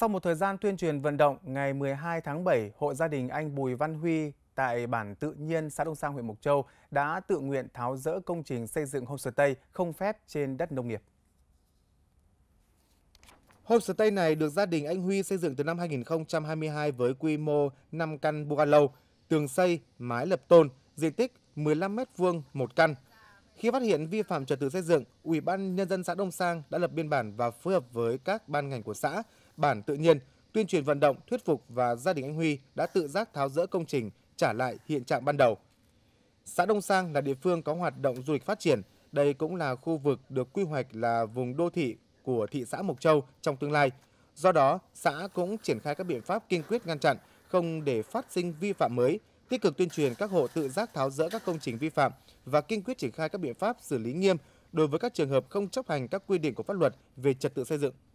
Sau một thời gian tuyên truyền vận động, ngày 12 tháng 7, hộ gia đình anh Bùi Văn Huy tại bản Tự Nhiên, xã Đông Sang, huyện Mộc Châu đã tự nguyện tháo dỡ công trình xây dựng homestay không phép trên đất nông nghiệp. Homestay này được gia đình anh Huy xây dựng từ năm 2022 với quy mô 5 căn bungalow, tường xây, mái lập tôn, diện tích 15 m2 một căn – khi phát hiện vi phạm trật tự xây dựng, Ủy ban nhân dân xã Đông Sang đã lập biên bản và phối hợp với các ban ngành của xã, bản tự nhiên tuyên truyền vận động, thuyết phục và gia đình anh Huy đã tự giác tháo rỡ công trình, trả lại hiện trạng ban đầu. Xã Đông Sang là địa phương có hoạt động du lịch phát triển, đây cũng là khu vực được quy hoạch là vùng đô thị của thị xã Mộc Châu trong tương lai. Do đó, xã cũng triển khai các biện pháp kiên quyết ngăn chặn, không để phát sinh vi phạm mới, tích cực tuyên truyền các hộ tự giác tháo rỡ các công trình vi phạm và kiên quyết triển khai các biện pháp xử lý nghiêm đối với các trường hợp không chấp hành các quy định của pháp luật về trật tự xây dựng.